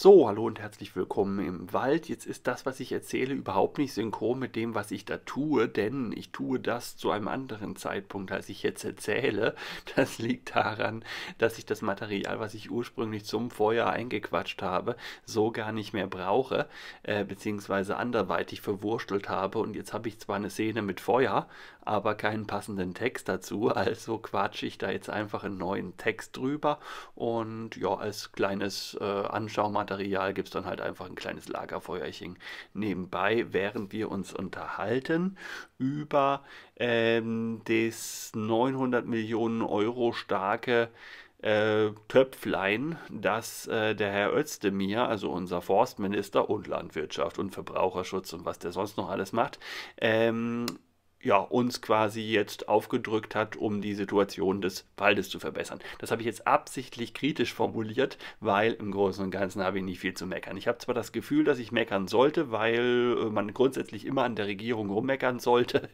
So, hallo und herzlich willkommen im Wald. Jetzt ist das, was ich erzähle, überhaupt nicht synchron mit dem, was ich da tue, denn ich tue das zu einem anderen Zeitpunkt, als ich jetzt erzähle. Das liegt daran, dass ich das Material, was ich ursprünglich zum Feuer eingequatscht habe, so gar nicht mehr brauche, äh, beziehungsweise anderweitig verwurstelt habe. Und jetzt habe ich zwar eine Szene mit Feuer, aber keinen passenden Text dazu, also quatsche ich da jetzt einfach einen neuen Text drüber und ja, als kleines äh, Anschaumaterial Material gibt es dann halt einfach ein kleines Lagerfeuerchen nebenbei, während wir uns unterhalten über ähm, das 900 Millionen Euro starke äh, Töpflein, das äh, der Herr Özdemir, also unser Forstminister und Landwirtschaft und Verbraucherschutz und was der sonst noch alles macht, ähm, ja, uns quasi jetzt aufgedrückt hat, um die Situation des Waldes zu verbessern. Das habe ich jetzt absichtlich kritisch formuliert, weil im Großen und Ganzen habe ich nicht viel zu meckern. Ich habe zwar das Gefühl, dass ich meckern sollte, weil äh, man grundsätzlich immer an der Regierung rummeckern sollte.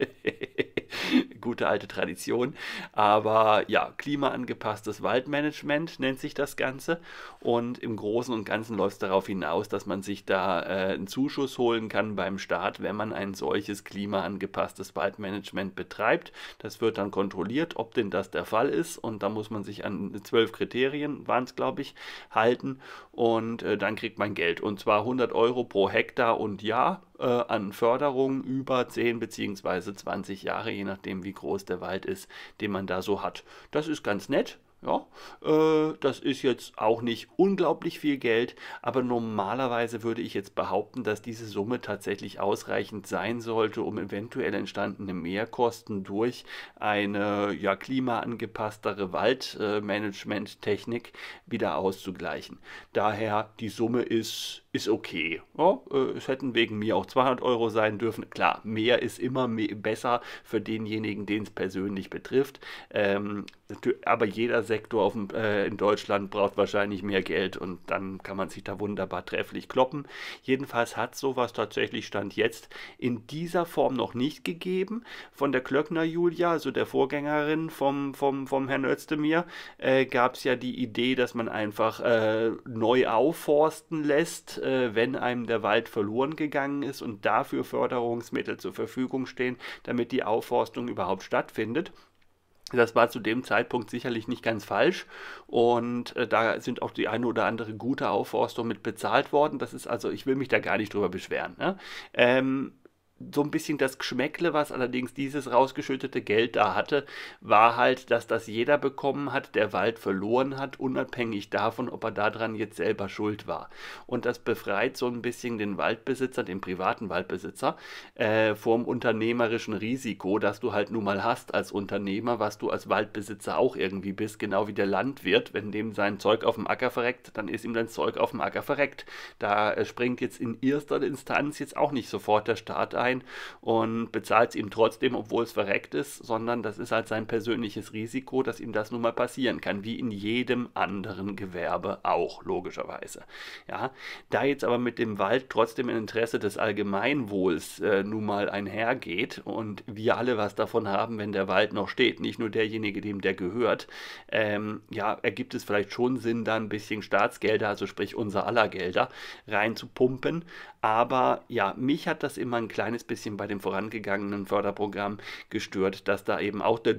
Gute alte Tradition. Aber ja, klimaangepasstes Waldmanagement nennt sich das Ganze. Und im Großen und Ganzen läuft es darauf hinaus, dass man sich da äh, einen Zuschuss holen kann beim Staat, wenn man ein solches klimaangepasstes Waldmanagement Zeitmanagement betreibt. Das wird dann kontrolliert, ob denn das der Fall ist. Und da muss man sich an zwölf Kriterien, waren es glaube ich, halten. Und äh, dann kriegt man Geld. Und zwar 100 Euro pro Hektar und Jahr äh, an Förderung über 10 bzw. 20 Jahre, je nachdem wie groß der Wald ist, den man da so hat. Das ist ganz nett, ja, äh, das ist jetzt auch nicht unglaublich viel Geld, aber normalerweise würde ich jetzt behaupten, dass diese Summe tatsächlich ausreichend sein sollte, um eventuell entstandene Mehrkosten durch eine ja, klimaangepasstere Waldmanagementtechnik äh, wieder auszugleichen. Daher die Summe ist ist okay. Ja, äh, es hätten wegen mir auch 200 Euro sein dürfen. Klar, mehr ist immer mehr, besser für denjenigen, den es persönlich betrifft. Ähm, aber jeder Sektor auf dem, äh, in Deutschland braucht wahrscheinlich mehr Geld und dann kann man sich da wunderbar trefflich kloppen. Jedenfalls hat sowas tatsächlich Stand jetzt in dieser Form noch nicht gegeben. Von der Klöckner Julia, also der Vorgängerin vom, vom, vom Herrn Özdemir, äh, gab es ja die Idee, dass man einfach äh, neu aufforsten lässt äh, wenn einem der Wald verloren gegangen ist und dafür Förderungsmittel zur Verfügung stehen, damit die Aufforstung überhaupt stattfindet. Das war zu dem Zeitpunkt sicherlich nicht ganz falsch und äh, da sind auch die eine oder andere gute Aufforstung mit bezahlt worden. Das ist also, ich will mich da gar nicht drüber beschweren. Ne? Ähm, so ein bisschen das Geschmäckle, was allerdings dieses rausgeschüttete Geld da hatte, war halt, dass das jeder bekommen hat, der Wald verloren hat, unabhängig davon, ob er daran jetzt selber schuld war. Und das befreit so ein bisschen den Waldbesitzer, den privaten Waldbesitzer, äh, vom unternehmerischen Risiko, das du halt nun mal hast als Unternehmer, was du als Waldbesitzer auch irgendwie bist, genau wie der Landwirt, wenn dem sein Zeug auf dem Acker verreckt, dann ist ihm dein Zeug auf dem Acker verreckt. Da äh, springt jetzt in erster Instanz jetzt auch nicht sofort der Staat ein, ein und bezahlt es ihm trotzdem, obwohl es verreckt ist, sondern das ist halt sein persönliches Risiko, dass ihm das nun mal passieren kann, wie in jedem anderen Gewerbe auch, logischerweise. Ja, da jetzt aber mit dem Wald trotzdem im Interesse des Allgemeinwohls äh, nun mal einhergeht und wir alle was davon haben, wenn der Wald noch steht, nicht nur derjenige, dem der gehört, ähm, ja, ergibt es vielleicht schon Sinn, da ein bisschen Staatsgelder, also sprich unser aller Gelder, reinzupumpen. Aber ja, mich hat das immer ein kleines bisschen bei dem vorangegangenen Förderprogramm gestört, dass da eben auch der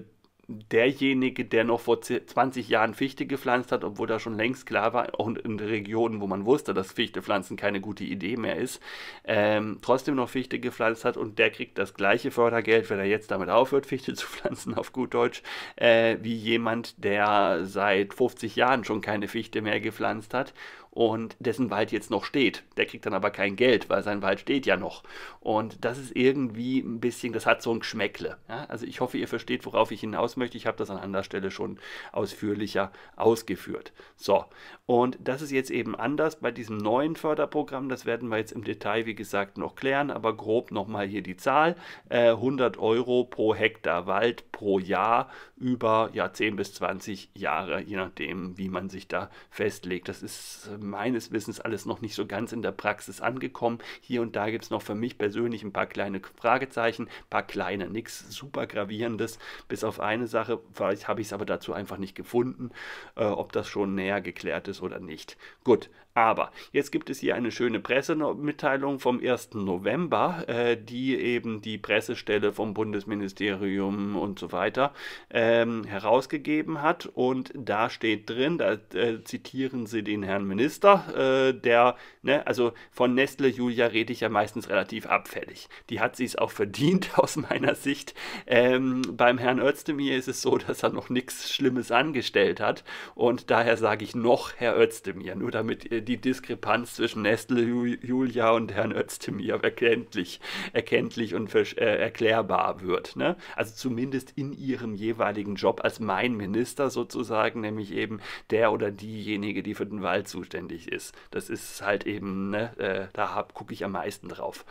derjenige, der noch vor 20 Jahren Fichte gepflanzt hat, obwohl da schon längst klar war, auch in Regionen, wo man wusste, dass Fichte pflanzen keine gute Idee mehr ist, ähm, trotzdem noch Fichte gepflanzt hat und der kriegt das gleiche Fördergeld, wenn er jetzt damit aufhört, Fichte zu pflanzen, auf gut Deutsch, äh, wie jemand, der seit 50 Jahren schon keine Fichte mehr gepflanzt hat und dessen Wald jetzt noch steht. Der kriegt dann aber kein Geld, weil sein Wald steht ja noch. Und das ist irgendwie ein bisschen, das hat so ein Geschmäckle. Ja? Also ich hoffe, ihr versteht, worauf ich hinaus möchte. Ich habe das an anderer Stelle schon ausführlicher ausgeführt. So, und das ist jetzt eben anders bei diesem neuen Förderprogramm. Das werden wir jetzt im Detail, wie gesagt, noch klären, aber grob nochmal hier die Zahl. Äh, 100 Euro pro Hektar Wald pro Jahr über ja, 10 bis 20 Jahre, je nachdem, wie man sich da festlegt. Das ist ähm, meines Wissens alles noch nicht so ganz in der Praxis angekommen. Hier und da gibt es noch für mich persönlich ein paar kleine Fragezeichen, ein paar kleine, nichts super gravierendes, bis auf eine Sache, vielleicht habe ich es aber dazu einfach nicht gefunden, äh, ob das schon näher geklärt ist oder nicht. Gut, aber jetzt gibt es hier eine schöne Pressemitteilung vom 1. November, äh, die eben die Pressestelle vom Bundesministerium und so weiter ähm, herausgegeben hat. Und da steht drin, da äh, zitieren sie den Herrn Minister, äh, der, ne, also von Nestle Julia rede ich ja meistens relativ abfällig. Die hat sie es auch verdient aus meiner Sicht. Ähm, beim Herrn Özdemir ist es so, dass er noch nichts Schlimmes angestellt hat. Und daher sage ich noch Herr Özdemir, nur damit ihr die Diskrepanz zwischen Nestle Julia und Herrn Özdemir erkenntlich, erkenntlich und äh, erklärbar wird. Ne? Also zumindest in ihrem jeweiligen Job als mein Minister sozusagen, nämlich eben der oder diejenige, die für den Wald zuständig ist. Das ist halt eben, ne, äh, da gucke ich am meisten drauf.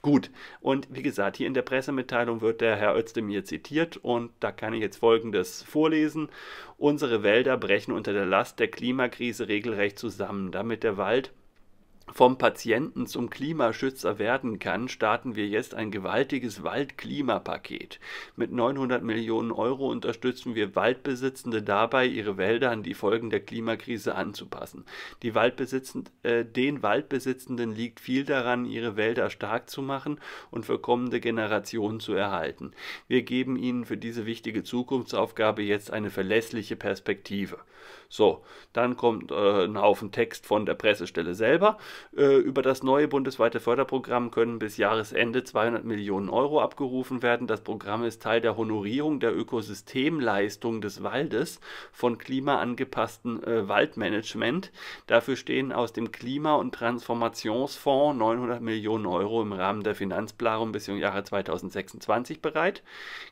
Gut, und wie gesagt, hier in der Pressemitteilung wird der Herr Özdemir zitiert und da kann ich jetzt Folgendes vorlesen Unsere Wälder brechen unter der Last der Klimakrise regelrecht zusammen, damit der Wald vom Patienten zum Klimaschützer werden kann, starten wir jetzt ein gewaltiges Waldklimapaket. Mit 900 Millionen Euro unterstützen wir Waldbesitzende dabei, ihre Wälder an die Folgen der Klimakrise anzupassen. Waldbesitzend, äh, den Waldbesitzenden liegt viel daran, ihre Wälder stark zu machen und für kommende Generationen zu erhalten. Wir geben ihnen für diese wichtige Zukunftsaufgabe jetzt eine verlässliche Perspektive. So, dann kommt äh, ein Haufen Text von der Pressestelle selber. Äh, über das neue bundesweite Förderprogramm können bis Jahresende 200 Millionen Euro abgerufen werden. Das Programm ist Teil der Honorierung der Ökosystemleistung des Waldes von klimaangepassten äh, Waldmanagement. Dafür stehen aus dem Klima- und Transformationsfonds 900 Millionen Euro im Rahmen der Finanzplanung bis zum Jahre 2026 bereit.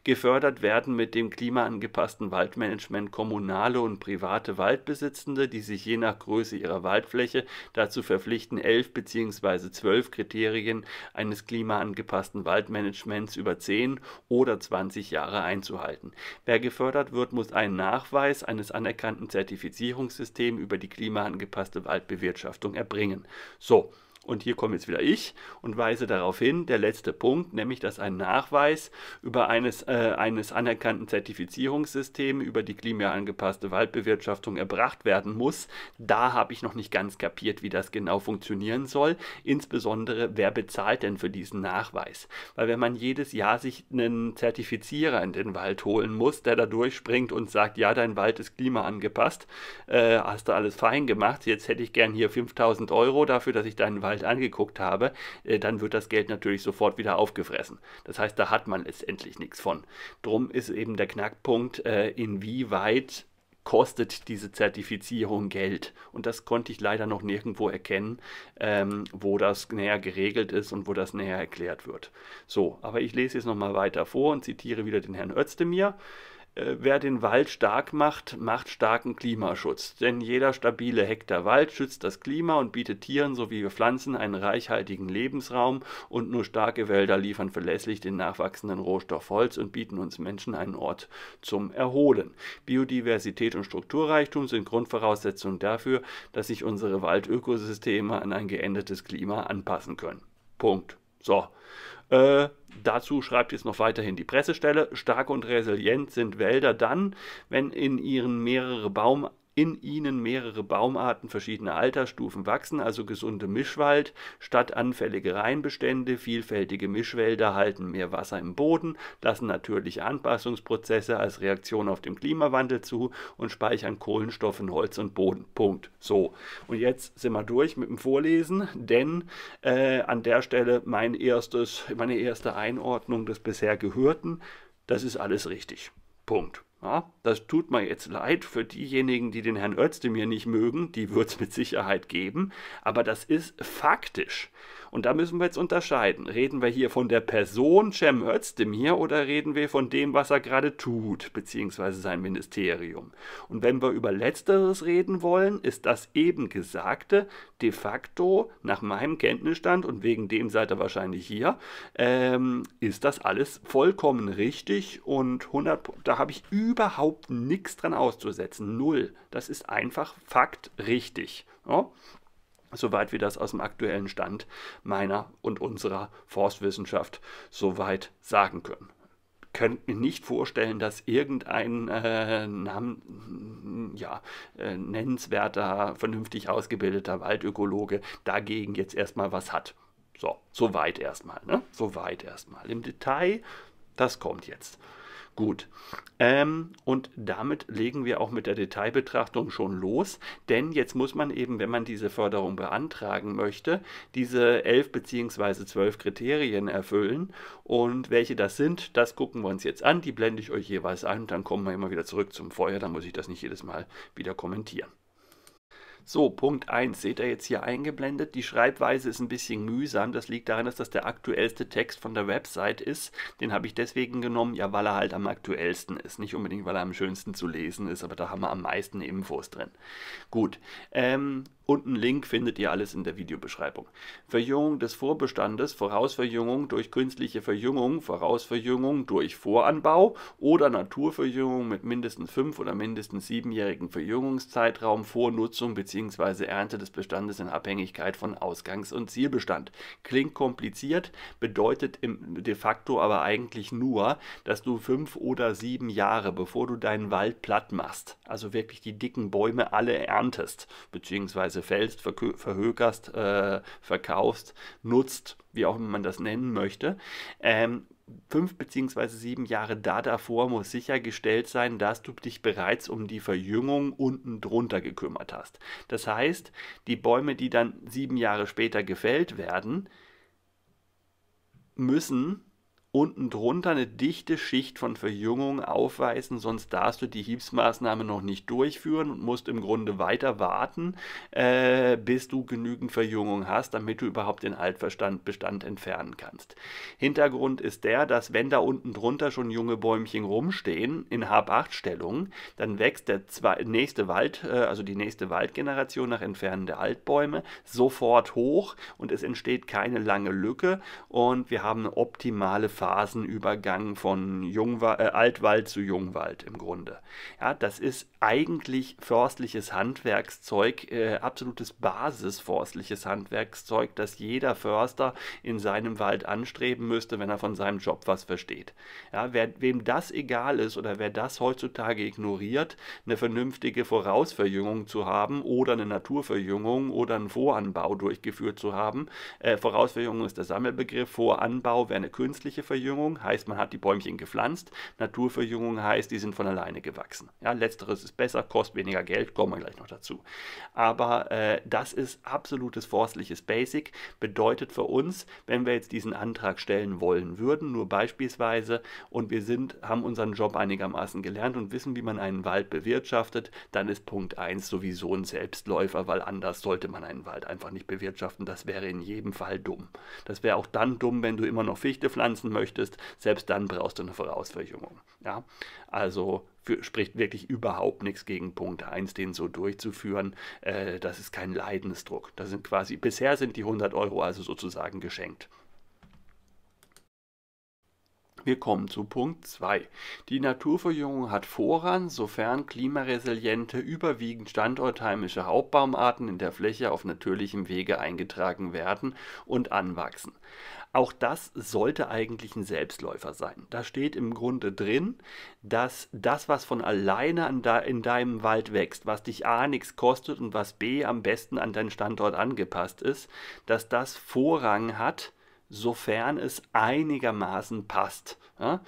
Gefördert werden mit dem klimaangepassten Waldmanagement kommunale und private Waldbesitzende, die sich je nach Größe ihrer Waldfläche dazu verpflichten, elf bzw. zwölf Kriterien eines klimaangepassten Waldmanagements über 10 oder 20 Jahre einzuhalten. Wer gefördert wird, muss einen Nachweis eines anerkannten Zertifizierungssystems über die klimaangepasste Waldbewirtschaftung erbringen. So, und hier komme jetzt wieder ich und weise darauf hin, der letzte Punkt, nämlich dass ein Nachweis über eines, äh, eines anerkannten Zertifizierungssystems über die klimaangepasste Waldbewirtschaftung erbracht werden muss. Da habe ich noch nicht ganz kapiert, wie das genau funktionieren soll. Insbesondere, wer bezahlt denn für diesen Nachweis? Weil wenn man jedes Jahr sich einen Zertifizierer in den Wald holen muss, der da durchspringt und sagt, ja, dein Wald ist klimaangepasst, äh, hast du alles fein gemacht, jetzt hätte ich gern hier 5000 Euro dafür, dass ich deinen Wald Rechtsanwalt angeguckt habe, äh, dann wird das Geld natürlich sofort wieder aufgefressen. Das heißt, da hat man letztendlich nichts von. Drum ist eben der Knackpunkt, äh, inwieweit kostet diese Zertifizierung Geld. Und das konnte ich leider noch nirgendwo erkennen, ähm, wo das näher geregelt ist und wo das näher erklärt wird. So, aber ich lese jetzt nochmal weiter vor und zitiere wieder den Herrn Özdemir. Äh, wer den Wald stark macht, macht starken Klimaschutz. Denn jeder stabile Hektar Wald schützt das Klima und bietet Tieren sowie Pflanzen einen reichhaltigen Lebensraum und nur starke Wälder liefern verlässlich den nachwachsenden Rohstoff Holz und bieten uns Menschen einen Ort zum Erholen. Biodiversität und Strukturreichtum sind Grundvoraussetzungen dafür, dass sich unsere Waldökosysteme an ein geändertes Klima anpassen können. Punkt. So. Äh, dazu schreibt jetzt noch weiterhin die Pressestelle. Stark und resilient sind Wälder dann, wenn in ihren mehrere Baum in ihnen mehrere Baumarten verschiedener Altersstufen wachsen, also gesunde Mischwald statt anfällige Reinbestände. Vielfältige Mischwälder halten mehr Wasser im Boden, lassen natürliche Anpassungsprozesse als Reaktion auf den Klimawandel zu und speichern Kohlenstoff in Holz und Boden. Punkt. So. Und jetzt sind wir durch mit dem Vorlesen, denn äh, an der Stelle mein erstes, meine erste Einordnung des bisher Gehörten. Das ist alles richtig. Punkt. Ja, das tut mir jetzt leid für diejenigen, die den Herrn Özdemir nicht mögen, die wird es mit Sicherheit geben, aber das ist faktisch. Und da müssen wir jetzt unterscheiden. Reden wir hier von der Person Cem Özdemir oder reden wir von dem, was er gerade tut, beziehungsweise sein Ministerium? Und wenn wir über Letzteres reden wollen, ist das eben Gesagte de facto nach meinem Kenntnisstand, und wegen dem seid ihr wahrscheinlich hier, ähm, ist das alles vollkommen richtig und 100, da habe ich überhaupt nichts dran auszusetzen. Null. Das ist einfach Fakt richtig. Ja? soweit wir das aus dem aktuellen Stand meiner und unserer Forstwissenschaft soweit sagen können könnte mir nicht vorstellen, dass irgendein äh, Namen, ja, äh, nennenswerter, vernünftig ausgebildeter Waldökologe dagegen jetzt erstmal was hat. So, soweit erstmal, ne? Soweit erstmal. Im Detail, das kommt jetzt. Gut, ähm, und damit legen wir auch mit der Detailbetrachtung schon los, denn jetzt muss man eben, wenn man diese Förderung beantragen möchte, diese elf bzw. zwölf Kriterien erfüllen. Und welche das sind, das gucken wir uns jetzt an. Die blende ich euch jeweils an, dann kommen wir immer wieder zurück zum Feuer, dann muss ich das nicht jedes Mal wieder kommentieren. So, Punkt 1, seht ihr jetzt hier eingeblendet. Die Schreibweise ist ein bisschen mühsam. Das liegt daran, dass das der aktuellste Text von der Website ist. Den habe ich deswegen genommen, ja, weil er halt am aktuellsten ist. Nicht unbedingt, weil er am schönsten zu lesen ist, aber da haben wir am meisten Infos drin. Gut, ähm, und einen Link findet ihr alles in der Videobeschreibung. Verjüngung des Vorbestandes, Vorausverjüngung durch künstliche Verjüngung, Vorausverjüngung durch Voranbau oder Naturverjüngung mit mindestens fünf oder mindestens siebenjährigen Verjüngungszeitraum vor Nutzung bzw. Ernte des Bestandes in Abhängigkeit von Ausgangs- und Zielbestand. Klingt kompliziert, bedeutet im, de facto aber eigentlich nur, dass du fünf oder sieben Jahre, bevor du deinen Wald platt machst, also wirklich die dicken Bäume alle erntest, bzw. Preise fällst, verhökerst, äh, verkaufst, nutzt, wie auch immer man das nennen möchte. Ähm, fünf beziehungsweise sieben Jahre da davor muss sichergestellt sein, dass du dich bereits um die Verjüngung unten drunter gekümmert hast. Das heißt, die Bäume, die dann sieben Jahre später gefällt werden, müssen unten drunter eine dichte Schicht von Verjüngung aufweisen, sonst darfst du die Hiebsmaßnahme noch nicht durchführen und musst im Grunde weiter warten, äh, bis du genügend Verjüngung hast, damit du überhaupt den Altbestand entfernen kannst. Hintergrund ist der, dass wenn da unten drunter schon junge Bäumchen rumstehen, in Hab-8-Stellung, dann wächst der zwei, nächste Wald, äh, also die nächste Waldgeneration nach Entfernen der Altbäume sofort hoch und es entsteht keine lange Lücke und wir haben eine optimale Phasenübergang von Jungwa äh, Altwald zu Jungwald im Grunde. Ja, das ist eigentlich forstliches Handwerkszeug, äh, absolutes Basisforstliches Handwerkszeug, das jeder Förster in seinem Wald anstreben müsste, wenn er von seinem Job was versteht. Ja, wer, wem das egal ist oder wer das heutzutage ignoriert, eine vernünftige Vorausverjüngung zu haben oder eine Naturverjüngung oder einen Voranbau durchgeführt zu haben, äh, Vorausverjüngung ist der Sammelbegriff, Voranbau wäre eine künstliche Pflanzenverjüngung heißt, man hat die Bäumchen gepflanzt. Naturverjüngung heißt, die sind von alleine gewachsen. Ja, letzteres ist besser, kostet weniger Geld, kommen wir gleich noch dazu. Aber äh, das ist absolutes forstliches Basic. Bedeutet für uns, wenn wir jetzt diesen Antrag stellen wollen würden, nur beispielsweise, und wir sind, haben unseren Job einigermaßen gelernt und wissen, wie man einen Wald bewirtschaftet, dann ist Punkt 1 sowieso ein Selbstläufer, weil anders sollte man einen Wald einfach nicht bewirtschaften. Das wäre in jedem Fall dumm. Das wäre auch dann dumm, wenn du immer noch Fichte pflanzen möchtest möchtest, selbst dann brauchst du eine Vorausverjüngung. Ja? Also für, spricht wirklich überhaupt nichts gegen Punkt 1, den so durchzuführen. Äh, das ist kein Leidensdruck. Das sind quasi, bisher sind die 100 Euro also sozusagen geschenkt. Wir kommen zu Punkt 2. Die Naturverjüngung hat Vorrang, sofern klimaresiliente, überwiegend standortheimische Hauptbaumarten in der Fläche auf natürlichem Wege eingetragen werden und anwachsen. Auch das sollte eigentlich ein Selbstläufer sein. Da steht im Grunde drin, dass das, was von alleine in deinem Wald wächst, was dich A nichts kostet und was B am besten an deinen Standort angepasst ist, dass das Vorrang hat sofern es einigermaßen passt. Ja?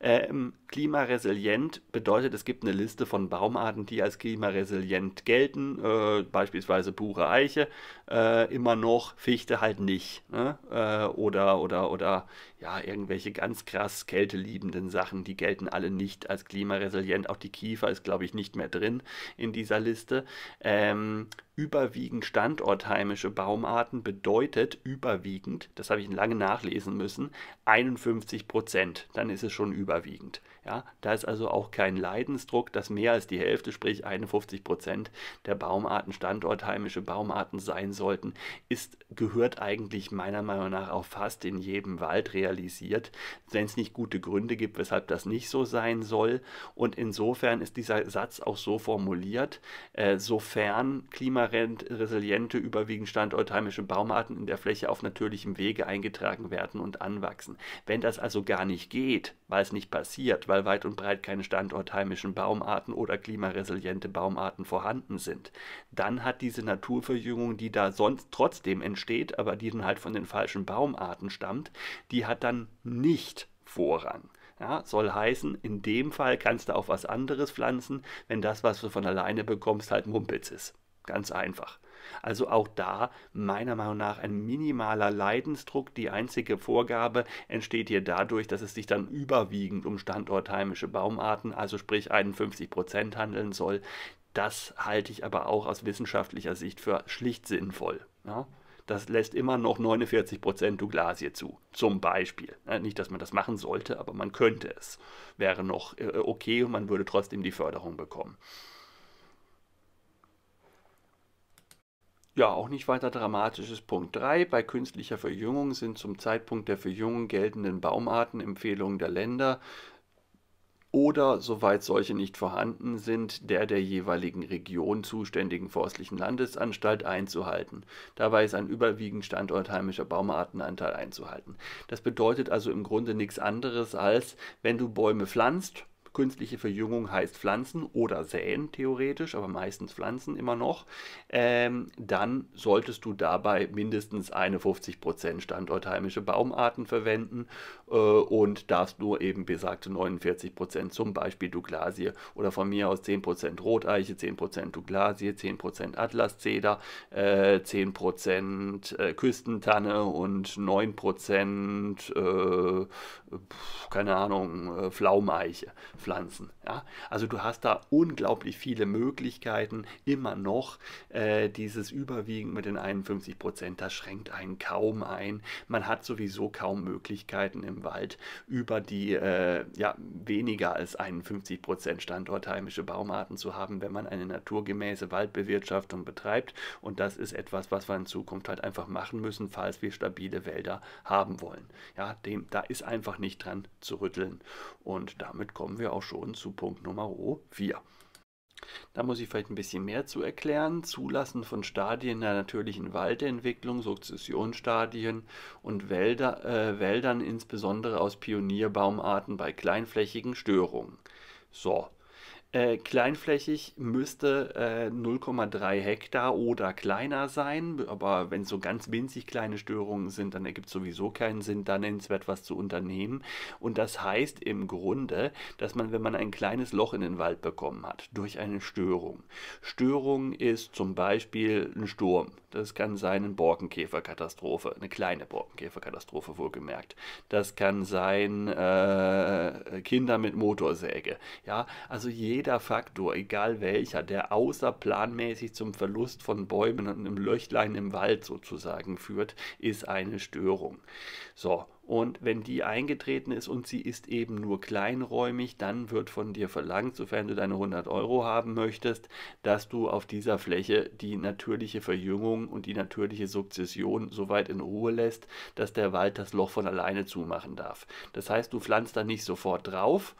Ähm, klimaresilient bedeutet, es gibt eine Liste von Baumarten, die als klimaresilient gelten, äh, beispielsweise pure Eiche, äh, immer noch Fichte halt nicht. Ne? Äh, oder, oder, oder ja, irgendwelche ganz krass kälteliebenden Sachen, die gelten alle nicht als klimaresilient. Auch die Kiefer ist, glaube ich, nicht mehr drin in dieser Liste. Ähm, überwiegend standortheimische Baumarten bedeutet überwiegend, das habe ich lange nachlesen müssen, 51 Prozent. Dann ist es schon überwiegend. Ja, da ist also auch kein Leidensdruck, dass mehr als die Hälfte, sprich 51 Prozent der Baumarten standortheimische Baumarten sein sollten, ist, gehört eigentlich meiner Meinung nach auch fast in jedem Wald realisiert, wenn es nicht gute Gründe gibt, weshalb das nicht so sein soll. Und insofern ist dieser Satz auch so formuliert, äh, sofern klimaresiliente, überwiegend standortheimische Baumarten in der Fläche auf natürlichem Wege eingetragen werden und anwachsen. Wenn das also gar nicht geht, weil es nicht passiert, weil weit und breit keine standortheimischen Baumarten oder klimaresiliente Baumarten vorhanden sind. Dann hat diese Naturverjüngung, die da sonst trotzdem entsteht, aber die dann halt von den falschen Baumarten stammt, die hat dann nicht Vorrang. Ja, soll heißen, in dem Fall kannst du auch was anderes pflanzen, wenn das, was du von alleine bekommst, halt Mumpitz ist. Ganz einfach. Also auch da meiner Meinung nach ein minimaler Leidensdruck. Die einzige Vorgabe entsteht hier dadurch, dass es sich dann überwiegend um standortheimische Baumarten, also sprich 51 Prozent handeln soll. Das halte ich aber auch aus wissenschaftlicher Sicht für schlicht sinnvoll. Ja? das lässt immer noch 49% Prozent Douglasie zu, zum Beispiel. Nicht, dass man das machen sollte, aber man könnte es. Wäre noch äh, okay und man würde trotzdem die Förderung bekommen. Ja, auch nicht weiter dramatisches. Punkt 3. Bei künstlicher Verjüngung sind zum Zeitpunkt der Verjüngung geltenden Baumartenempfehlungen der Länder oder, soweit solche nicht vorhanden sind, der der jeweiligen Region zuständigen forstlichen Landesanstalt einzuhalten. Dabei ist ein überwiegend standortheimischer Baumartenanteil einzuhalten. Das bedeutet also im Grunde nichts anderes als, wenn du Bäume pflanzt Künstliche Verjüngung heißt Pflanzen oder Säen theoretisch, aber meistens Pflanzen immer noch, ähm, dann solltest du dabei mindestens eine 50% standortheimische Baumarten verwenden äh, und darfst nur eben besagte 49% zum Beispiel Douglasie oder von mir aus 10% Roteiche, 10% Douglasie, 10% Atlaszeder, äh, 10% äh, Küstentanne und 9% äh, keine Ahnung, äh, Pflaumeiche. Pflanzen. Ja? Also du hast da unglaublich viele Möglichkeiten, immer noch äh, dieses überwiegend mit den 51 Prozent, das schränkt einen kaum ein. Man hat sowieso kaum Möglichkeiten im Wald über die äh, ja, weniger als 51 Prozent standortheimische Baumarten zu haben, wenn man eine naturgemäße Waldbewirtschaftung betreibt. Und das ist etwas, was wir in Zukunft halt einfach machen müssen, falls wir stabile Wälder haben wollen. Ja, dem, da ist einfach nicht dran zu rütteln. Und damit kommen wir auch schon zu Punkt Nummer 4. Da muss ich vielleicht ein bisschen mehr zu erklären. Zulassen von Stadien der natürlichen Waldentwicklung, Sukzessionsstadien und Wälder, äh, Wäldern insbesondere aus Pionierbaumarten bei kleinflächigen Störungen. So, äh, kleinflächig müsste äh, 0,3 Hektar oder kleiner sein, aber wenn es so ganz winzig kleine Störungen sind, dann ergibt es sowieso keinen Sinn, da nennenswert was zu unternehmen. Und das heißt im Grunde, dass man, wenn man ein kleines Loch in den Wald bekommen hat, durch eine Störung. Störung ist zum Beispiel ein Sturm. Das kann sein eine Borkenkäferkatastrophe, eine kleine Borkenkäferkatastrophe wohlgemerkt. Das kann sein äh, Kinder mit Motorsäge. Ja, also jeder jeder Faktor, egal welcher, der außerplanmäßig zum Verlust von Bäumen und einem Löchlein im Wald sozusagen führt, ist eine Störung. So, und wenn die eingetreten ist und sie ist eben nur kleinräumig, dann wird von dir verlangt, sofern du deine 100 Euro haben möchtest, dass du auf dieser Fläche die natürliche Verjüngung und die natürliche Sukzession so weit in Ruhe lässt, dass der Wald das Loch von alleine zumachen darf. Das heißt, du pflanzt da nicht sofort drauf,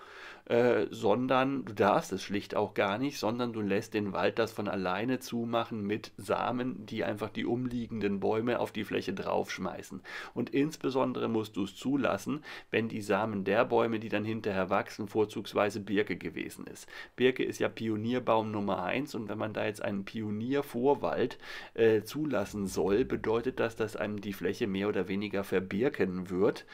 äh, sondern du darfst es schlicht auch gar nicht, sondern du lässt den Wald das von alleine zumachen mit Samen, die einfach die umliegenden Bäume auf die Fläche draufschmeißen. Und insbesondere musst du es zulassen, wenn die Samen der Bäume, die dann hinterher wachsen, vorzugsweise Birke gewesen ist. Birke ist ja Pionierbaum Nummer 1 und wenn man da jetzt einen Pioniervorwald äh, zulassen soll, bedeutet das, dass einem die Fläche mehr oder weniger verbirken wird.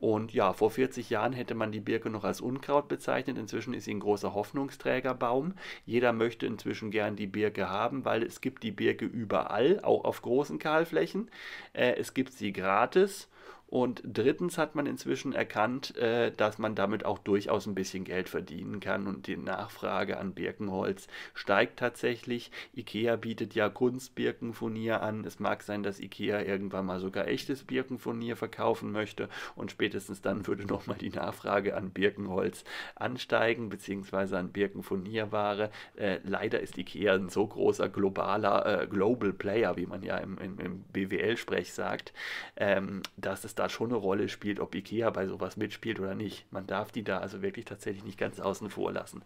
Und ja, vor 40 Jahren hätte man die Birke noch als Unkraut bezeichnet. Inzwischen ist sie ein großer Hoffnungsträgerbaum. Jeder möchte inzwischen gern die Birke haben, weil es gibt die Birke überall, auch auf großen Kahlflächen. Äh, es gibt sie gratis und drittens hat man inzwischen erkannt, äh, dass man damit auch durchaus ein bisschen Geld verdienen kann und die Nachfrage an Birkenholz steigt tatsächlich. IKEA bietet ja Kunstbirkenfurnier an. Es mag sein, dass IKEA irgendwann mal sogar echtes Birkenfurnier verkaufen möchte und spätestens dann würde nochmal die Nachfrage an Birkenholz ansteigen, beziehungsweise an Birkenfurnierware. Äh, leider ist IKEA ein so großer globaler äh, Global Player, wie man ja im, im, im BWL-Sprech sagt, ähm, dass es da schon eine Rolle spielt, ob Ikea bei sowas mitspielt oder nicht. Man darf die da also wirklich tatsächlich nicht ganz außen vor lassen.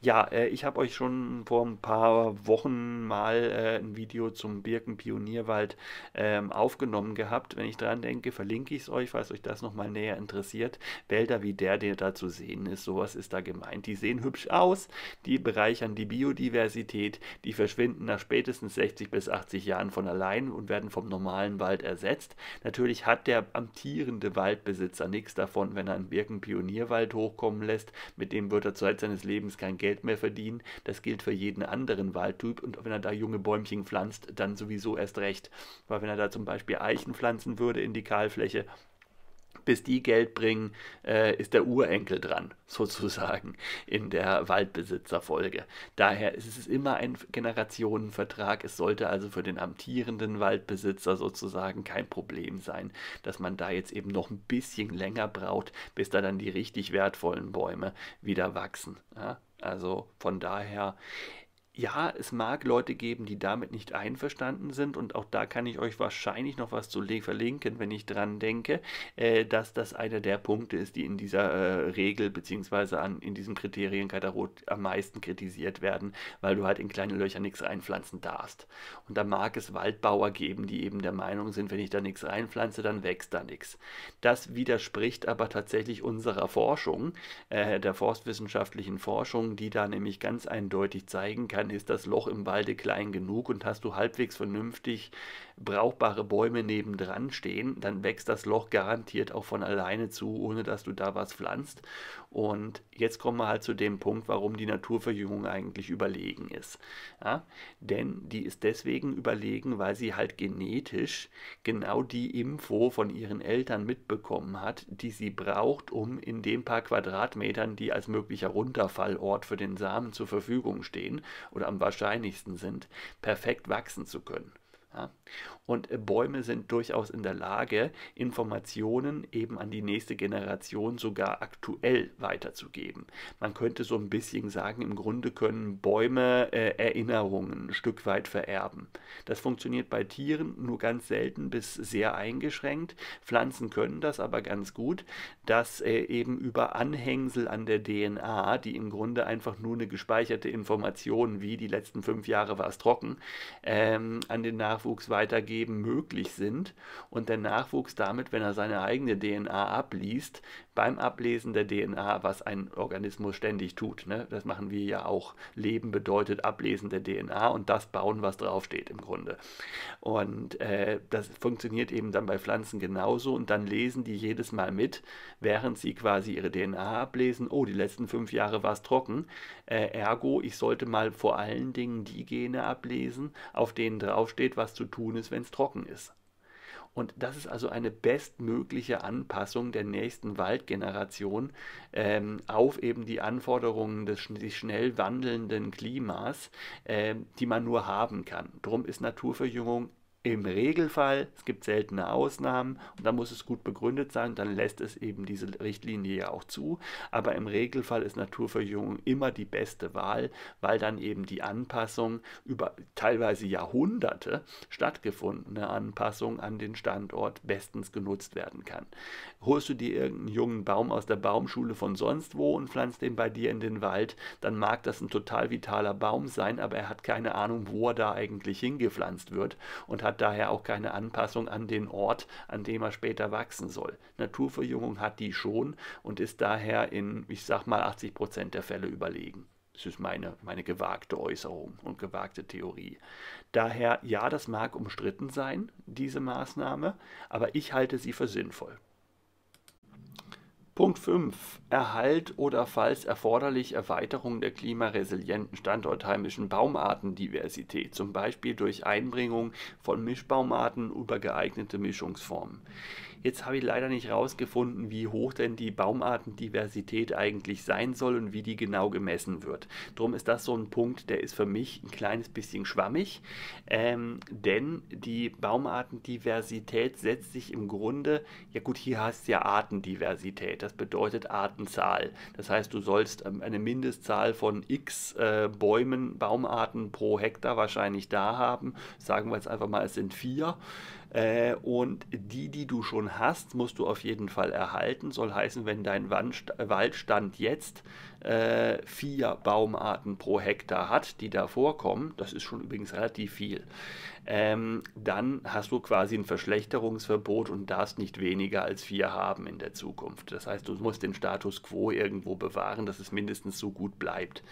Ja, äh, ich habe euch schon vor ein paar Wochen mal äh, ein Video zum Birkenpionierwald ähm, aufgenommen gehabt. Wenn ich dran denke, verlinke ich es euch, falls euch das nochmal näher interessiert. Wälder wie der, der da zu sehen ist, sowas ist da gemeint. Die sehen hübsch aus, die bereichern die Biodiversität, die verschwinden nach spätestens 60 bis 80 Jahren von allein und werden vom normalen Wald ersetzt. Natürlich hat der am amtierende Waldbesitzer nichts davon, wenn er einen wirken Pionierwald hochkommen lässt. Mit dem wird er zur Zeit seines Lebens kein Geld mehr verdienen. Das gilt für jeden anderen Waldtyp. Und wenn er da junge Bäumchen pflanzt, dann sowieso erst recht. Weil wenn er da zum Beispiel Eichen pflanzen würde in die Kahlfläche, bis die Geld bringen, äh, ist der Urenkel dran, sozusagen, in der Waldbesitzerfolge. Daher ist es immer ein Generationenvertrag. Es sollte also für den amtierenden Waldbesitzer sozusagen kein Problem sein, dass man da jetzt eben noch ein bisschen länger braucht, bis da dann die richtig wertvollen Bäume wieder wachsen. Ja? Also von daher ja, es mag Leute geben, die damit nicht einverstanden sind und auch da kann ich euch wahrscheinlich noch was zu verlinken, wenn ich dran denke, äh, dass das einer der Punkte ist, die in dieser äh, Regel bzw. in diesem Kriterienkatalog am meisten kritisiert werden, weil du halt in kleine Löcher nichts reinpflanzen darfst. Und da mag es Waldbauer geben, die eben der Meinung sind, wenn ich da nichts reinpflanze, dann wächst da nichts. Das widerspricht aber tatsächlich unserer Forschung, äh, der forstwissenschaftlichen Forschung, die da nämlich ganz eindeutig zeigen kann, dann ist das Loch im Walde klein genug und hast du halbwegs vernünftig brauchbare Bäume nebendran stehen, dann wächst das Loch garantiert auch von alleine zu, ohne dass du da was pflanzt. Und jetzt kommen wir halt zu dem Punkt, warum die Naturverjüngung eigentlich überlegen ist. Ja? Denn die ist deswegen überlegen, weil sie halt genetisch genau die Info von ihren Eltern mitbekommen hat, die sie braucht, um in den paar Quadratmetern, die als möglicher Runterfallort für den Samen zur Verfügung stehen, oder am wahrscheinlichsten sind, perfekt wachsen zu können. Ja. Und äh, Bäume sind durchaus in der Lage, Informationen eben an die nächste Generation sogar aktuell weiterzugeben. Man könnte so ein bisschen sagen, im Grunde können Bäume äh, Erinnerungen ein Stück weit vererben. Das funktioniert bei Tieren nur ganz selten bis sehr eingeschränkt. Pflanzen können das aber ganz gut, dass äh, eben über Anhängsel an der DNA, die im Grunde einfach nur eine gespeicherte Information wie die letzten fünf Jahre war es trocken, ähm, an den Nachwuchs Nachwuchs weitergeben möglich sind und der Nachwuchs damit, wenn er seine eigene DNA abliest, beim Ablesen der DNA, was ein Organismus ständig tut, ne? das machen wir ja auch, Leben bedeutet Ablesen der DNA und das bauen, was draufsteht im Grunde. Und äh, das funktioniert eben dann bei Pflanzen genauso und dann lesen die jedes Mal mit, während sie quasi ihre DNA ablesen, oh, die letzten fünf Jahre war es trocken, äh, ergo, ich sollte mal vor allen Dingen die Gene ablesen, auf denen draufsteht, was was zu tun ist, wenn es trocken ist. Und das ist also eine bestmögliche Anpassung der nächsten Waldgeneration ähm, auf eben die Anforderungen des sich schnell wandelnden Klimas, ähm, die man nur haben kann. Drum ist Naturverjüngung im Regelfall, es gibt seltene Ausnahmen und da muss es gut begründet sein, dann lässt es eben diese Richtlinie ja auch zu. Aber im Regelfall ist Naturverjüngung immer die beste Wahl, weil dann eben die Anpassung über teilweise Jahrhunderte stattgefundene Anpassung an den Standort bestens genutzt werden kann. Holst du dir irgendeinen jungen Baum aus der Baumschule von sonst wo und pflanzt den bei dir in den Wald, dann mag das ein total vitaler Baum sein, aber er hat keine Ahnung, wo er da eigentlich hingepflanzt wird und hat hat daher auch keine Anpassung an den Ort, an dem er später wachsen soll. Naturverjüngung hat die schon und ist daher in, ich sag mal, 80 Prozent der Fälle überlegen. Das ist meine, meine gewagte Äußerung und gewagte Theorie. Daher, ja, das mag umstritten sein, diese Maßnahme, aber ich halte sie für sinnvoll. Punkt 5. Erhalt oder falls erforderlich Erweiterung der klimaresilienten standortheimischen Baumartendiversität, zum Beispiel durch Einbringung von Mischbaumarten über geeignete Mischungsformen. Jetzt habe ich leider nicht herausgefunden, wie hoch denn die Baumartendiversität eigentlich sein soll und wie die genau gemessen wird. Drum ist das so ein Punkt, der ist für mich ein kleines bisschen schwammig, ähm, denn die Baumartendiversität setzt sich im Grunde, ja gut, hier hast du ja Artendiversität, das bedeutet Artenzahl. Das heißt, du sollst ähm, eine Mindestzahl von x äh, Bäumen, Baumarten pro Hektar wahrscheinlich da haben. Sagen wir jetzt einfach mal, es sind vier. Äh, und die, die du schon hast, musst du auf jeden Fall erhalten. Soll heißen, wenn dein Waldstand jetzt äh, vier Baumarten pro Hektar hat, die da vorkommen, das ist schon übrigens relativ viel, ähm, dann hast du quasi ein Verschlechterungsverbot und darfst nicht weniger als vier haben in der Zukunft. Das heißt, du musst den Status quo irgendwo bewahren, dass es mindestens so gut bleibt.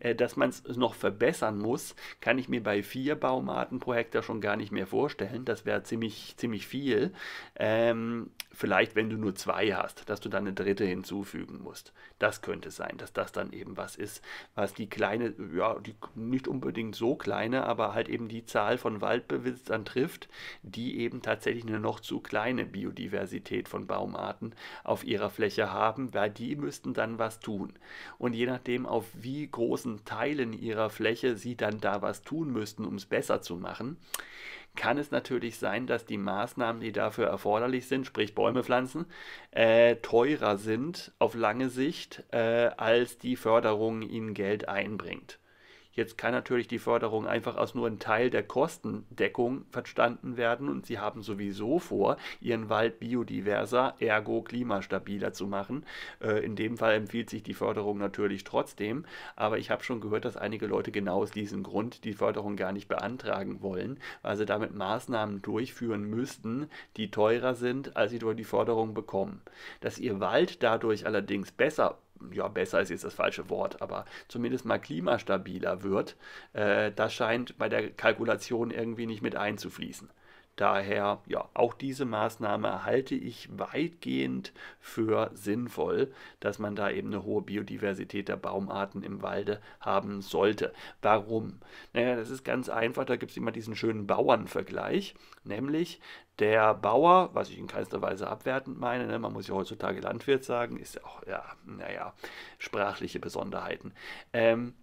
Äh, dass man es noch verbessern muss, kann ich mir bei vier Baumarten pro Hektar schon gar nicht mehr vorstellen. Das wäre ziemlich, ziemlich viel. Ähm, vielleicht, wenn du nur zwei hast, dass du dann eine dritte hinzufügen musst. Das könnte sein, dass das dann eben was ist, was die kleine, ja, die nicht unbedingt so kleine, aber halt eben die Zahl von Wald Waldbesitzern trifft, die eben tatsächlich eine noch zu kleine Biodiversität von Baumarten auf ihrer Fläche haben, weil die müssten dann was tun. Und je nachdem, auf wie großen Teilen ihrer Fläche sie dann da was tun müssten, um es besser zu machen, kann es natürlich sein, dass die Maßnahmen, die dafür erforderlich sind, sprich Bäume pflanzen, äh, teurer sind auf lange Sicht, äh, als die Förderung ihnen Geld einbringt. Jetzt kann natürlich die Förderung einfach als nur ein Teil der Kostendeckung verstanden werden und sie haben sowieso vor, ihren Wald biodiverser, ergo klimastabiler zu machen. Äh, in dem Fall empfiehlt sich die Förderung natürlich trotzdem, aber ich habe schon gehört, dass einige Leute genau aus diesem Grund die Förderung gar nicht beantragen wollen, weil sie damit Maßnahmen durchführen müssten, die teurer sind, als sie durch die Förderung bekommen. Dass ihr Wald dadurch allerdings besser ja, besser ist jetzt das falsche Wort, aber zumindest mal klimastabiler wird, äh, das scheint bei der Kalkulation irgendwie nicht mit einzufließen. Daher, ja, auch diese Maßnahme halte ich weitgehend für sinnvoll, dass man da eben eine hohe Biodiversität der Baumarten im Walde haben sollte. Warum? Naja, das ist ganz einfach, da gibt es immer diesen schönen Bauernvergleich, nämlich der Bauer, was ich in keinster Weise abwertend meine, ne, man muss ja heutzutage Landwirt sagen, ist ja auch, ja, naja, sprachliche Besonderheiten. Ähm,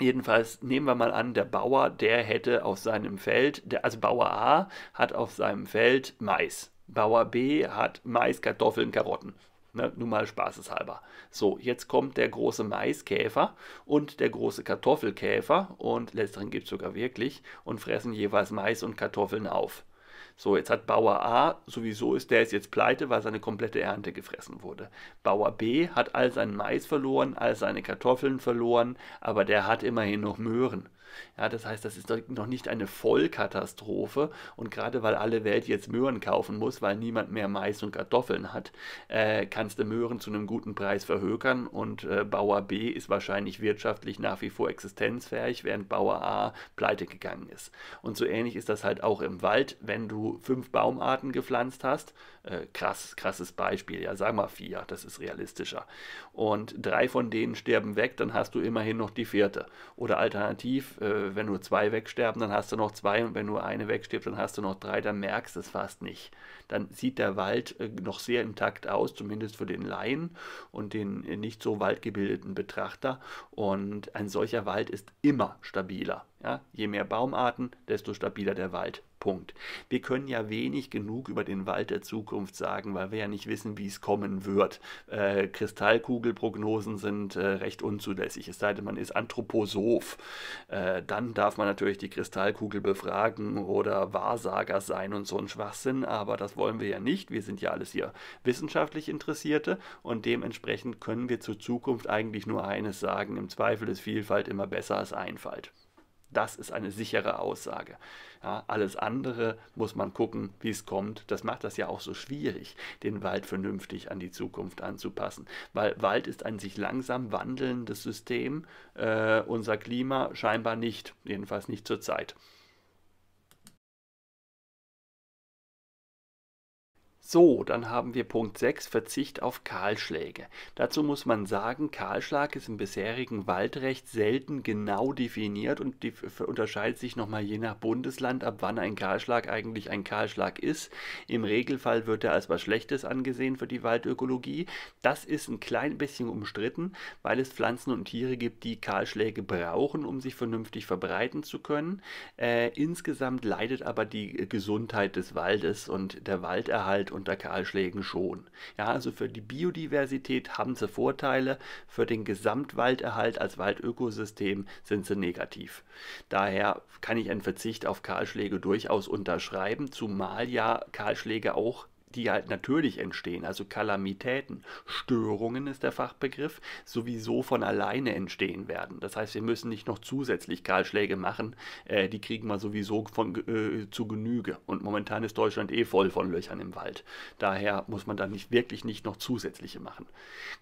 Jedenfalls nehmen wir mal an, der Bauer, der hätte auf seinem Feld, der, also Bauer A hat auf seinem Feld Mais. Bauer B hat Mais, Kartoffeln, Karotten. Ne, nur mal spaßeshalber. So, jetzt kommt der große Maiskäfer und der große Kartoffelkäfer und letzteren gibt es sogar wirklich und fressen jeweils Mais und Kartoffeln auf. So, jetzt hat Bauer A sowieso ist der ist jetzt pleite, weil seine komplette Ernte gefressen wurde. Bauer B hat all seinen Mais verloren, all seine Kartoffeln verloren, aber der hat immerhin noch Möhren. Ja, das heißt, das ist noch nicht eine Vollkatastrophe. Und gerade weil alle Welt jetzt Möhren kaufen muss, weil niemand mehr Mais und Kartoffeln hat, äh, kannst du Möhren zu einem guten Preis verhökern. Und äh, Bauer B ist wahrscheinlich wirtschaftlich nach wie vor existenzfähig, während Bauer A pleite gegangen ist. Und so ähnlich ist das halt auch im Wald, wenn du fünf Baumarten gepflanzt hast. Äh, krass, krasses Beispiel. Ja, sag mal vier, das ist realistischer. Und drei von denen sterben weg, dann hast du immerhin noch die vierte. Oder alternativ, äh, wenn nur zwei wegsterben, dann hast du noch zwei und wenn nur eine wegstirbt, dann hast du noch drei, dann merkst du es fast nicht dann sieht der Wald äh, noch sehr intakt aus, zumindest für den Laien und den äh, nicht so waldgebildeten Betrachter. Und ein solcher Wald ist immer stabiler. Ja, je mehr Baumarten, desto stabiler der Wald. Punkt. Wir können ja wenig genug über den Wald der Zukunft sagen, weil wir ja nicht wissen, wie es kommen wird. Äh, Kristallkugelprognosen sind äh, recht unzulässig, es sei denn, man ist Anthroposoph. Äh, dann darf man natürlich die Kristallkugel befragen oder Wahrsager sein und so ein Schwachsinn, aber das wollen wollen wir ja nicht. Wir sind ja alles hier wissenschaftlich Interessierte und dementsprechend können wir zur Zukunft eigentlich nur eines sagen. Im Zweifel ist Vielfalt immer besser als Einfalt. Das ist eine sichere Aussage. Ja, alles andere muss man gucken, wie es kommt. Das macht das ja auch so schwierig, den Wald vernünftig an die Zukunft anzupassen. Weil Wald ist ein sich langsam wandelndes System, äh, unser Klima scheinbar nicht, jedenfalls nicht zur Zeit. So, dann haben wir Punkt 6, Verzicht auf Kahlschläge. Dazu muss man sagen, Kahlschlag ist im bisherigen Waldrecht selten genau definiert und die, unterscheidet sich nochmal je nach Bundesland, ab wann ein Kahlschlag eigentlich ein Kahlschlag ist. Im Regelfall wird er als was Schlechtes angesehen für die Waldökologie. Das ist ein klein bisschen umstritten, weil es Pflanzen und Tiere gibt, die Kahlschläge brauchen, um sich vernünftig verbreiten zu können. Äh, insgesamt leidet aber die Gesundheit des Waldes und der Walderhalt unter Kahlschlägen schon. Ja, also für die Biodiversität haben sie Vorteile, für den Gesamtwalderhalt als Waldökosystem sind sie negativ. Daher kann ich einen Verzicht auf Kahlschläge durchaus unterschreiben, zumal ja Kahlschläge auch die halt natürlich entstehen, also Kalamitäten, Störungen ist der Fachbegriff, sowieso von alleine entstehen werden. Das heißt, wir müssen nicht noch zusätzlich Kahlschläge machen, äh, die kriegen wir sowieso von, äh, zu Genüge. Und momentan ist Deutschland eh voll von Löchern im Wald. Daher muss man da nicht, wirklich nicht noch zusätzliche machen.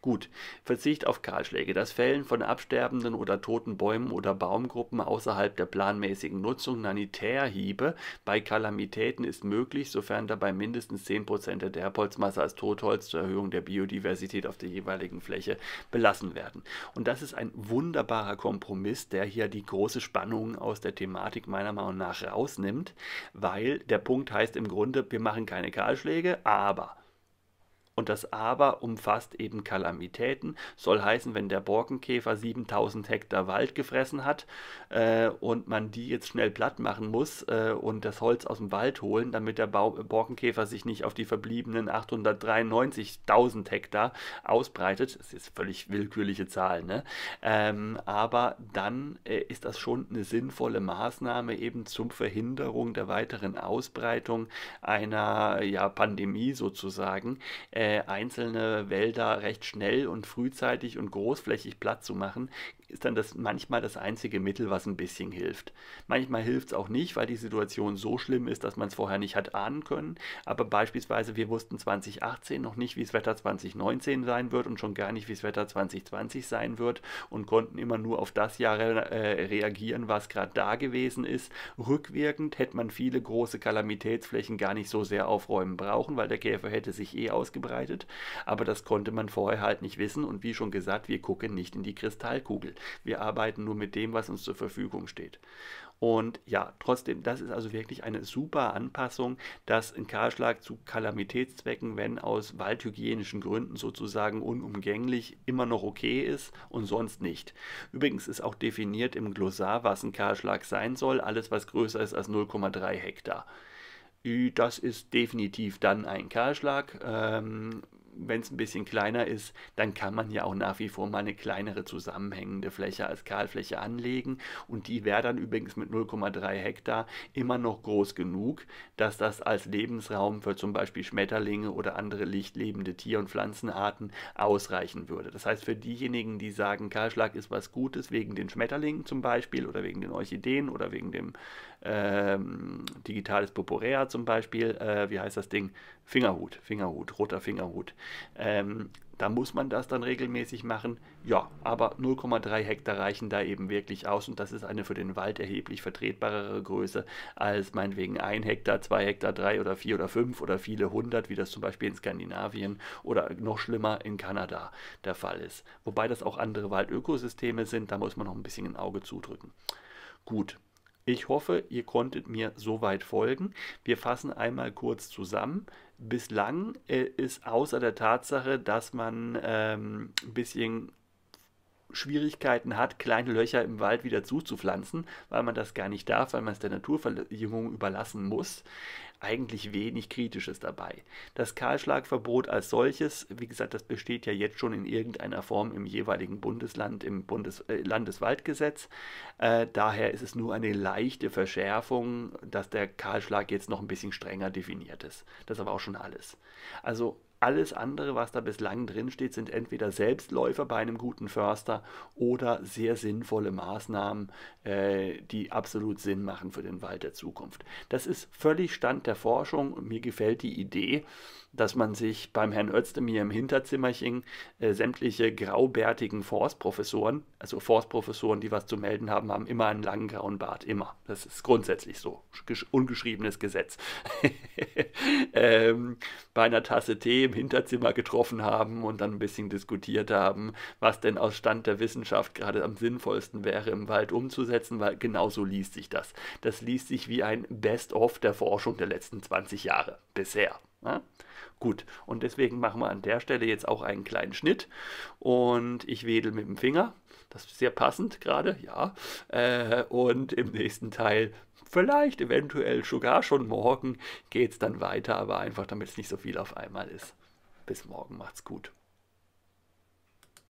Gut, Verzicht auf Kahlschläge, das Fällen von absterbenden oder toten Bäumen oder Baumgruppen außerhalb der planmäßigen Nutzung, Nanitärhiebe bei Kalamitäten ist möglich, sofern dabei mindestens 10% Prozent der Holzmasse als Totholz zur Erhöhung der Biodiversität auf der jeweiligen Fläche belassen werden. Und das ist ein wunderbarer Kompromiss, der hier die große Spannung aus der Thematik meiner Meinung nach rausnimmt, weil der Punkt heißt im Grunde, wir machen keine Kahlschläge, aber und das Aber umfasst eben Kalamitäten, soll heißen, wenn der Borkenkäfer 7000 Hektar Wald gefressen hat äh, und man die jetzt schnell platt machen muss äh, und das Holz aus dem Wald holen, damit der ba Borkenkäfer sich nicht auf die verbliebenen 893.000 Hektar ausbreitet. Das ist jetzt völlig willkürliche Zahl, ne? Ähm, aber dann äh, ist das schon eine sinnvolle Maßnahme eben zum Verhinderung der weiteren Ausbreitung einer ja, Pandemie sozusagen. Äh, äh, einzelne Wälder recht schnell und frühzeitig und großflächig platt zu machen, ist dann das manchmal das einzige Mittel, was ein bisschen hilft. Manchmal hilft es auch nicht, weil die Situation so schlimm ist, dass man es vorher nicht hat ahnen können. Aber beispielsweise, wir wussten 2018 noch nicht, wie das Wetter 2019 sein wird und schon gar nicht, wie das Wetter 2020 sein wird und konnten immer nur auf das Jahr äh, reagieren, was gerade da gewesen ist. Rückwirkend hätte man viele große Kalamitätsflächen gar nicht so sehr aufräumen brauchen, weil der Käfer hätte sich eh ausgebreitet. Aber das konnte man vorher halt nicht wissen und wie schon gesagt, wir gucken nicht in die Kristallkugel. Wir arbeiten nur mit dem, was uns zur Verfügung steht. Und ja, trotzdem, das ist also wirklich eine super Anpassung, dass ein Kahlschlag zu Kalamitätszwecken, wenn aus waldhygienischen Gründen sozusagen unumgänglich, immer noch okay ist und sonst nicht. Übrigens ist auch definiert im Glossar, was ein Kahlschlag sein soll, alles was größer ist als 0,3 Hektar. Das ist definitiv dann ein Kahlschlag. Ähm, wenn es ein bisschen kleiner ist, dann kann man ja auch nach wie vor mal eine kleinere zusammenhängende Fläche als Kahlfläche anlegen. Und die wäre dann übrigens mit 0,3 Hektar immer noch groß genug, dass das als Lebensraum für zum Beispiel Schmetterlinge oder andere lichtlebende Tier- und Pflanzenarten ausreichen würde. Das heißt, für diejenigen, die sagen, Kahlschlag ist was Gutes, wegen den Schmetterlingen zum Beispiel oder wegen den Orchideen oder wegen dem ähm, Digitales Poporea zum Beispiel, äh, wie heißt das Ding? Fingerhut, Fingerhut, roter Fingerhut. Ähm, da muss man das dann regelmäßig machen. Ja, aber 0,3 Hektar reichen da eben wirklich aus und das ist eine für den Wald erheblich vertretbarere Größe als meinetwegen 1 Hektar, 2 Hektar, 3 oder 4 oder 5 oder viele hundert, wie das zum Beispiel in Skandinavien oder noch schlimmer in Kanada der Fall ist. Wobei das auch andere Waldökosysteme sind, da muss man noch ein bisschen ein Auge zudrücken. Gut, ich hoffe, ihr konntet mir soweit folgen. Wir fassen einmal kurz zusammen bislang äh, ist außer der Tatsache, dass man ähm, ein bisschen Schwierigkeiten hat, kleine Löcher im Wald wieder zuzupflanzen, weil man das gar nicht darf, weil man es der Naturverjüngung überlassen muss, eigentlich wenig Kritisches dabei. Das Kahlschlagverbot als solches, wie gesagt, das besteht ja jetzt schon in irgendeiner Form im jeweiligen Bundesland, im Bundes äh, Landeswaldgesetz. Äh, daher ist es nur eine leichte Verschärfung, dass der Kahlschlag jetzt noch ein bisschen strenger definiert ist. Das ist aber auch schon alles. Also alles andere, was da bislang drin steht, sind entweder Selbstläufer bei einem guten Förster oder sehr sinnvolle Maßnahmen, äh, die absolut Sinn machen für den Wald der Zukunft. Das ist völlig Stand der Forschung und mir gefällt die Idee, dass man sich beim Herrn Özdemir im Hinterzimmerchen äh, sämtliche graubärtigen Forstprofessoren, also Forstprofessoren, die was zu melden haben, haben immer einen langen grauen Bart, immer. Das ist grundsätzlich so, ungeschriebenes Gesetz. ähm, bei einer Tasse Tee im Hinterzimmer getroffen haben und dann ein bisschen diskutiert haben, was denn aus Stand der Wissenschaft gerade am sinnvollsten wäre, im Wald umzusetzen, weil genauso liest sich das. Das liest sich wie ein Best-of der Forschung der letzten 20 Jahre bisher. Ne? Gut, und deswegen machen wir an der Stelle jetzt auch einen kleinen Schnitt und ich wedel mit dem Finger. Das ist sehr passend gerade, ja. Äh, und im nächsten Teil, vielleicht eventuell sogar schon morgen, geht es dann weiter, aber einfach damit es nicht so viel auf einmal ist. Bis morgen, macht's gut.